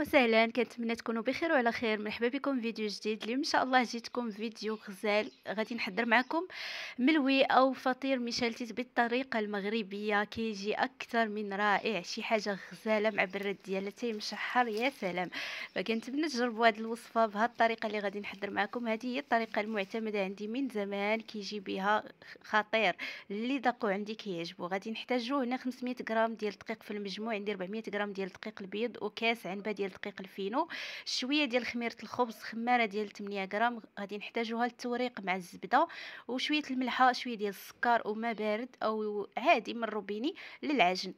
وسهلا كنتمنى تكونوا بخير وعلى خير مرحبا بكم فيديو جديد اليوم ان شاء الله جيتكم فيديو غزال غادي نحضر معكم ملوي او فطير مشلتت بالطريقه المغربيه كيجي اكثر من رائع شي حاجه غزاله مع برد ديالها التاي مشحر يا سلام فكنتمنى تجربوا هذه الوصفه بهذه الطريقه اللي غادي نحضر معكم هذه هي الطريقه المعتمده عندي من زمان كيجي بها خطير اللي ذاقوا عندي كيعجبو غادي نحتاجوا هنا 500 غرام ديال الدقيق في المجموع عندي 400 غرام ديال الدقيق البيض وكاس عنبه ديال ديال دقيق الفينو شويه ديال خميره الخبز خماره ديال 8 غرام غادي نحتاجوها للتوريق مع الزبده وشويه الملحه شويه ديال السكر وما بارد او عادي من الروبيني للعجن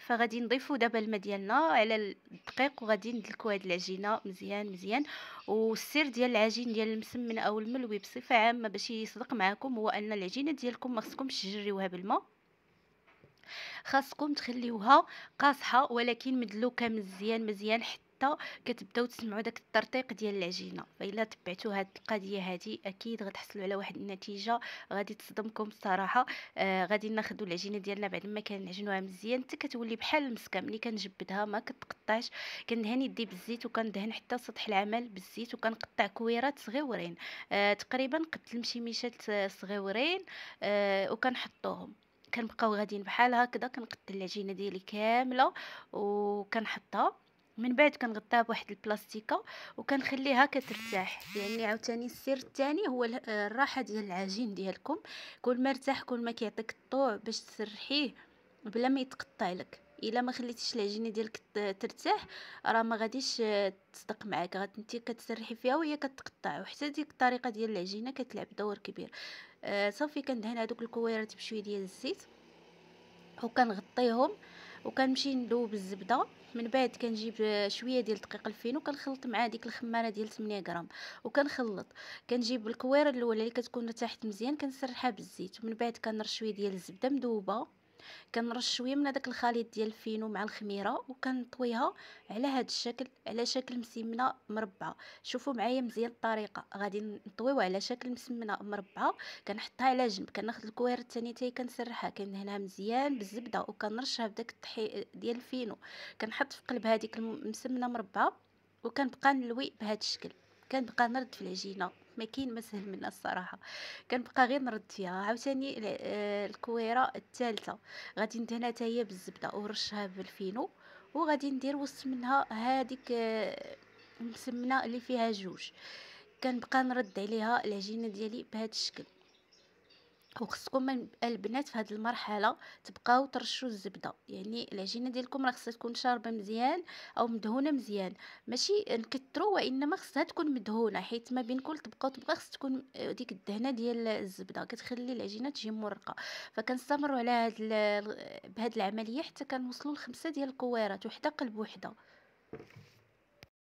فغادي نضيفو دابا الماء ديالنا على الدقيق وغادي ندلكو هاد العجينه مزيان مزيان والسر ديال العجين ديال المسمن او الملوي بصفه عامه باش يصدق معكم هو ان العجينه ديالكم ما خصكمش تجريوها بالماء خاصكم تخليوها قاصحه ولكن مدلوكه مزيان مزيان حتى حتى كتبداو تسمعوا داك الترطيق ديال العجينه فإلا تبعتوا هاد القضيه هادي اكيد غتحصلوا على واحد النتيجه غادي تصدمكم الصراحه آه غادي ناخذوا العجينه ديالنا بعد ما كنعجنوها مزيان حتى كتولي بحال المسكه ملي كنجبدها ما كتقطعش كندهن يدي بالزيت وكندهن حتى سطح العمل بالزيت وكنقطع كويرات صغيورين آه تقريبا قد المشيميشات صغيورين آه وكنحطوهم كنبقاو غاديين بحال هكذا كنقطع العجينه ديالي كامله وكنحطها من بعد كنغطيها بواحد البلاستيكه وكنخليها كترتاح يعني عاوتاني السر الثاني هو الراحه ديال العجين ديالكم كل ما ارتاح كل ما كيعطيك الطوع باش تسرحيه بلا ما يتقطع لك الا ما خليتيش العجينه ديالك ترتاح راه ما غاديش تصدق معاك غتنتي كتسرحي فيها وهي كتقطع وحتى ديك الطريقه ديال العجينه كتلعب دور كبير آه صافي كندهن هذوك الكويرات بشويه ديال الزيت وكنغطيهم وكنمشي ندوب الزبده من بعد كنجيب شويه ديال دقيق الفينو كنخلط مع ديك الخماره ديال 8 غرام وكنخلط كنجيب الكويره الاولى اللي كتكون تحت مزيان كنسرحها بالزيت ومن بعد كنرش شويه ديال الزبده مذوبه كنرش شويه من هذاك الخليط ديال الفينو مع الخميره وكنطويها على هذا الشكل على شكل مسمنه مربعه شوفوا معايا مزيان الطريقه غادي نطويو على شكل مسمنه مربعه كنحطها على جنب كناخذ الكوير الثاني تاي كنسرحها كندهنها مزيان بالزبده وكنرشها بداك الطحي ديال الفينو كنحط في قلب هذيك المسمنه مربعه وكنبقى نلوي بهذا الشكل كنبقى نرد في العجينه ما كاين ما سهل منها الصراحه كنبقى غير نرد فيها عاوتاني آه، الكويره الثالثه غادي ندهنها حتى هي بالزبده ورشها بالفينو وغادي ندير وسط منها هذيك المسمنه آه، اللي فيها جوج كنبقى نرد عليها العجينه ديالي بهذا الشكل او خصكم البنات في هذه المرحله تبقاو ترشوا الزبده يعني العجينه ديالكم راه خصها تكون شاربه مزيان او مدهونه مزيان ماشي نكثروا وانما خصها تكون مدهونه حيت ما بين كل طبقه وطبقه خص تكون آه، ديك الدهنه ديال الزبده كتخلي العجينه تجي مرقه فكنستمروا على هاد بهاد العمليه حتى كنوصلوا لخمسه ديال الكويرات وحده قلب وحده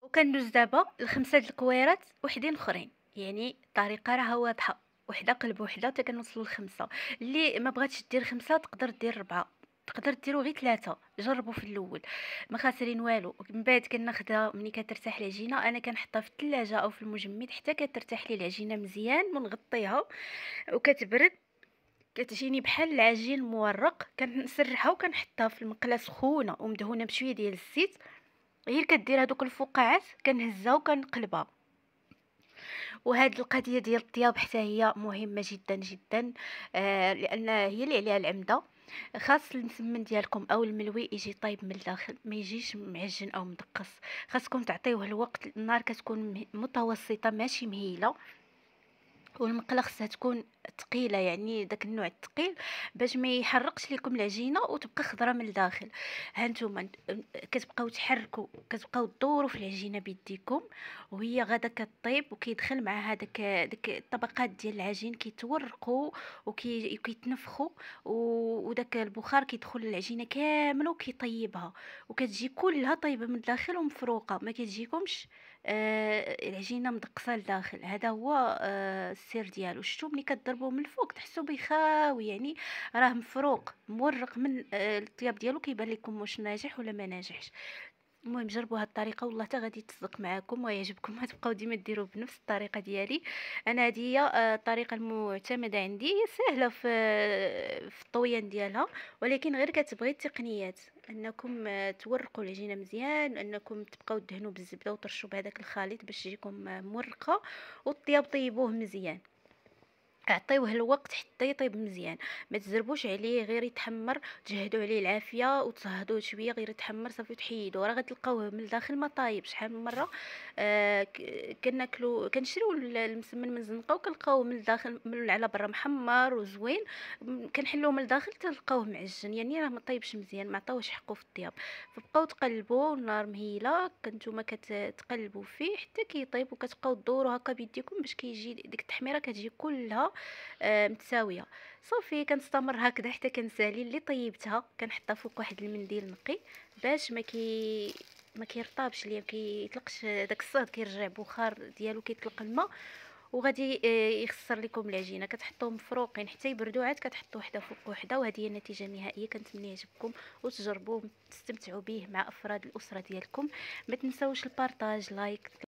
وكندوز دابا لخمسه د الكويرات وحدين اخرين يعني الطريقه راها واضحه وحده قلب وحده حتى كنوصلوا لخمسه اللي ما بغاتش دير خمسه تقدر دير ربعه تقدر ديرو غير ثلاثه جربوا في الاول ما خاسرين والو من بعد كناخدها ملي كترتاح العجينه انا كنحطها في الثلاجه او في المجمد حتى كترتاح لي العجينه مزيان ونغطيها وكتبرد كتجيني بحال العجين المورق كنسرحها وكنحطها في المقله سخونه ومدهونه بشويه ديال الزيت غير كدير هذوك الفقاعات كنهزها وكنقلبها وهاد القضيه ديال الطياب حتى هي مهمه جدا جدا آه لان هي اللي عليها العمده خاص المسمن ديالكم او الملوي يجي طايب من الداخل ما يجيش معجن او مدقص خاصكم تعطيوه الوقت النار كتكون متوسطه ماشي مهيله والمقله خصها تكون ثقيله يعني داك النوع الثقيل باش ما يحرقش لكم العجينه وتبقى خضره من الداخل هانتوما كتبقاو تحركوا كتبقاو تدوروا في العجينه بيديكم وهي غادا كطيب وكيدخل مع هذاك داك الطبقات ديال العجين كيتورقوا وكيتنفخوا وداك البخار كيدخل للعجينه كامله وكيطيبها وكتجي كلها طيبه من الداخل ومفروقه ما كتجيكمش آه العجينه مدقصه لداخل هذا هو آه السر ديالو شفتوا ملي كدير تضربوه من الفوق تحسو بيخاوي يعني راه مفروق مورق من آه، الطياب ديالو كيبان لكم واش ناجح ولا ما ناجحش المهم جربوا هاد الطريقه والله حتى غادي تصدق معاكم ويعجبكم غتبقاو ديما ديروا بنفس الطريقه ديالي انا هذه هي آه، الطريقه المعتمده عندي هي سهله في آه، في الطويان ديالها ولكن غير كتبغي التقنيات انكم تورقوا العجينه مزيان انكم تبقاو دهنوا بالزبده وترشوا بهذاك الخليط باش يجيكم مورقه والطياب طيبوه مزيان اعطيوه الوقت حتى يطيب مزيان ما تزربوش عليه غير يتحمر تجهدوا عليه العافيه وتصهدوه شويه غير يتحمر صافي تحيدوه راه غتلقاوه من الداخل ما طايب شحال من مره آه كناكلو كنشريو المسمن من الزنقه وكنلقاوه من الداخل من على برا محمر وزوين كنحلوه من الداخل تلقاوه معجن يعني راه ما طيبش مزيان ما عطاوش حقه في الطياب فبقاو تقلبوا النار مهيله كنتوما كتقلبوا فيه حتى كيطيب وكتبقاو دوروا هكا بيديكم باش كيجي ديك التحميره كتجي كلها آه، متساويه صافي كنستمر هكذا حتى كنسالي اللي طيبتها كنحطها فوق واحد المنديل نقي باش ما كي ما كيرطابش ليا كيطلقش داك الصهد كيرجع بخار ديالو كيطلق الماء وغادي آه، يخسر لكم العجينه كتحطوهم مفروقين حتى يبردوا عاد كتحطوا وحده فوق وحده وهذه هي النتيجه النهائيه كنتمنى يعجبكم وتجربوه تستمتعوا به مع افراد الاسره ديالكم ما تنساوش البارطاج لايك